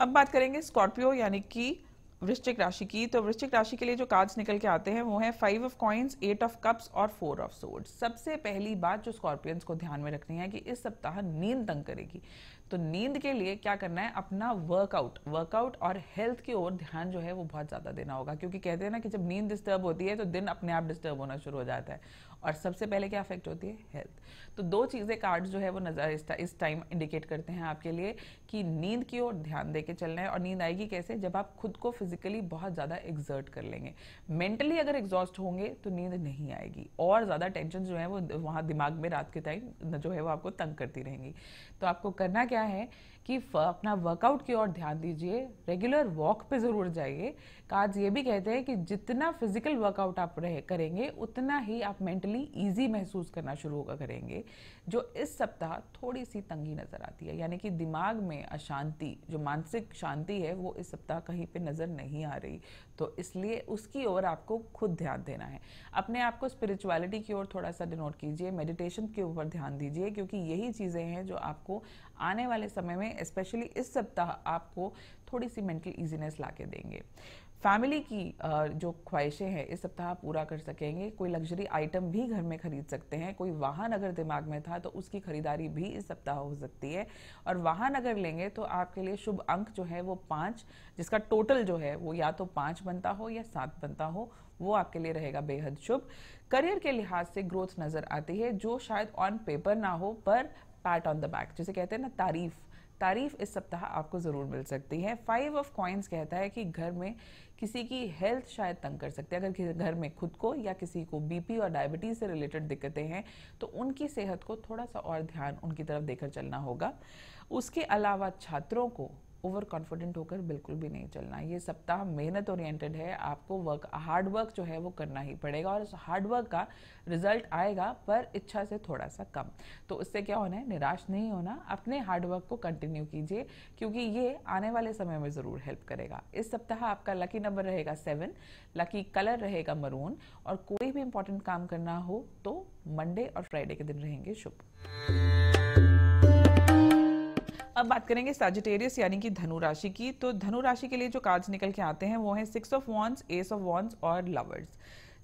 अब बात करेंगे स्कॉर्पियो यानी कि वृश्चिक राशि की तो वृश्चिक राशि के लिए जो कार्ड्स निकल के आते हैं वो है five of coins eight of cups और फोर ऑफ सोड्स सबसे पहली बात जो स्कॉर्पियंस को ध्यान में रखनी है कि इस सप्ताह नींद तंग करेगी तो नींद के लिए क्या करना है अपना वर्कआउट वर्कआउट और हेल्थ की ओर ध्यान जो है वो बहुत ज़्यादा देना होगा क्योंकि कहते हैं ना कि जब नींद डिस्टर्ब होती है तो दिन अपने आप डिस्टर्ब होना शुरू हो जाता है और सबसे पहले क्या अफेक्ट होती है हेल्थ तो दो चीज़ें कार्ड जो है वो नज़र इस टाइम इंडिकेट करते हैं आपके लिए कि नींद की ओर ध्यान दे के चलना है और नींद आएगी कैसे जब आप खुद को फिजिकली बहुत ज़्यादा एग्जर्ट कर लेंगे मेंटली अगर एग्जॉस्ट होंगे तो नींद नहीं आएगी और ज़्यादा टेंशन जो है वो वहाँ दिमाग में रात के टाइम जो है वो आपको तंग करती रहेंगी तो आपको करना क्या है कि अपना वर्कआउट की ओर ध्यान दीजिए रेगुलर वॉक पे ज़रूर जाइए काज ये भी कहते हैं कि जितना फिजिकल वर्कआउट आप रहे करेंगे उतना ही आप मेंटली इजी महसूस करना शुरू होगा करेंगे जो इस सप्ताह थोड़ी सी तंगी नज़र आती है यानी कि दिमाग में अशांति जो मानसिक शांति है वो इस सप्ताह कहीं पे नज़र नहीं आ रही तो इसलिए उसकी ओर आपको खुद ध्यान देना है अपने आप को स्पिरिचुअलिटी की ओर थोड़ा सा डिनोट कीजिए मेडिटेशन के ऊपर ध्यान दीजिए क्योंकि यही चीज़ें हैं जो आपको आने वाले समय में स्पेशली इस सप्ताह आपको थोड़ी सी मेंटल ईजीनेस ला देंगे फैमिली की जो ख्वाहिशें हैं इस सप्ताह पूरा कर सकेंगे कोई लग्जरी आइटम भी घर में खरीद सकते हैं कोई वाहन अगर दिमाग में था तो उसकी खरीदारी भी इस सप्ताह हो सकती है और वाहन अगर लेंगे तो आपके लिए शुभ अंक जो है वो पाँच जिसका टोटल जो है वो या तो पाँच बनता हो या सात बनता हो वो आपके लिए रहेगा बेहद शुभ करियर के लिहाज से ग्रोथ नज़र आती है जो शायद ऑन पेपर ना हो पर पैट ऑन द बैक जिसे कहते हैं ना तारीफ़ तारीफ इस सप्ताह आपको ज़रूर मिल सकती है फाइव ऑफ कॉइन्स कहता है कि घर में किसी की हेल्थ शायद तंग कर सकते हैं अगर किसी घर में खुद को या किसी को बीपी और डायबिटीज़ से रिलेटेड दिक्कतें हैं तो उनकी सेहत को थोड़ा सा और ध्यान उनकी तरफ देकर चलना होगा उसके अलावा छात्रों को ओवर कॉन्फिडेंट होकर बिल्कुल भी नहीं चलना ये सप्ताह मेहनत ओरिएंटेड है आपको वर्क हार्ड वर्क जो है वो करना ही पड़ेगा और हार्ड वर्क का रिजल्ट आएगा पर इच्छा से थोड़ा सा कम तो उससे क्या होना है निराश नहीं होना अपने हार्ड वर्क को कंटिन्यू कीजिए क्योंकि ये आने वाले समय में ज़रूर हेल्प करेगा इस सप्ताह आपका लकी नंबर रहेगा सेवन लकी कलर रहेगा मरून और कोई भी इंपॉर्टेंट काम करना हो तो मंडे और फ्राइडे के दिन रहेंगे शुभ अब बात करेंगे सेजिटेरियस यानी कि धनु राशि की तो धनु राशि के लिए जो कार्ड्स निकल के आते हैं वो है six of wands ace of wands और लवर्स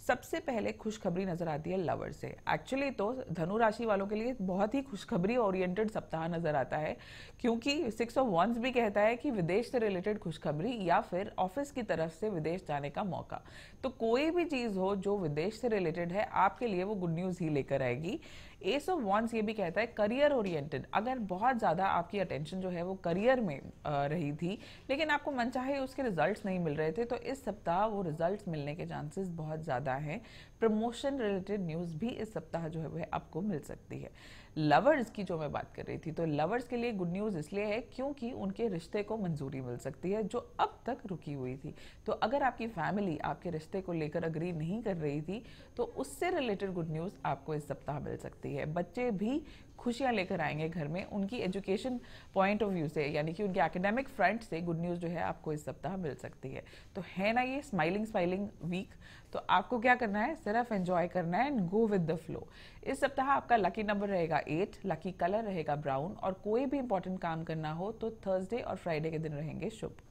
सबसे पहले खुशखबरी नजर आती है लवर से एक्चुअली तो धनु राशि वालों के लिए बहुत ही खुशखबरी ओरिएंटेड सप्ताह नजर आता है क्योंकि सिक्स ऑफ वंस भी कहता है कि विदेश से रिलेटेड खुशखबरी या फिर ऑफिस की तरफ से विदेश जाने का मौका तो कोई भी चीज़ हो जो विदेश से रिलेटेड है आपके लिए वो गुड न्यूज़ ही लेकर आएगी एस ऑफ वॉन्स ये भी कहता है करियर ओरिएंटेड अगर बहुत ज़्यादा आपकी अटेंशन जो है वो करियर में रही थी लेकिन आपको मनचाहे उसके रिजल्ट्स नहीं मिल रहे थे तो इस सप्ताह वो रिजल्ट्स मिलने के चांसेस बहुत ज़्यादा है प्रमोशन रिलेटेड न्यूज़ भी इस सप्ताह जो है वह आपको मिल सकती है लवर्स की जो मैं बात कर रही थी तो लवर्स के लिए गुड न्यूज़ इसलिए है क्योंकि उनके रिश्ते को मंजूरी मिल सकती है जो अब तक रुकी हुई थी तो अगर आपकी फैमिली आपके रिश्ते को लेकर अग्री नहीं कर रही थी तो उससे रिलेटेड गुड न्यूज़ आपको इस सप्ताह मिल सकती है बच्चे भी खुशियाँ लेकर आएंगे घर में उनकी एजुकेशन पॉइंट ऑफ व्यू से यानी कि उनके एकेडमिक फ्रंट से गुड न्यूज़ जो है आपको इस सप्ताह मिल सकती है तो है ना ये स्माइलिंग स्माइलिंग वीक तो आपको क्या करना है सिर्फ एंजॉय करना है and go with the flow इस सप्ताह आपका लकी नंबर रहेगा एट लकी कलर रहेगा ब्राउन और कोई भी इंपॉर्टेंट काम करना हो तो थर्सडे और फ्राइडे के दिन रहेंगे शुभ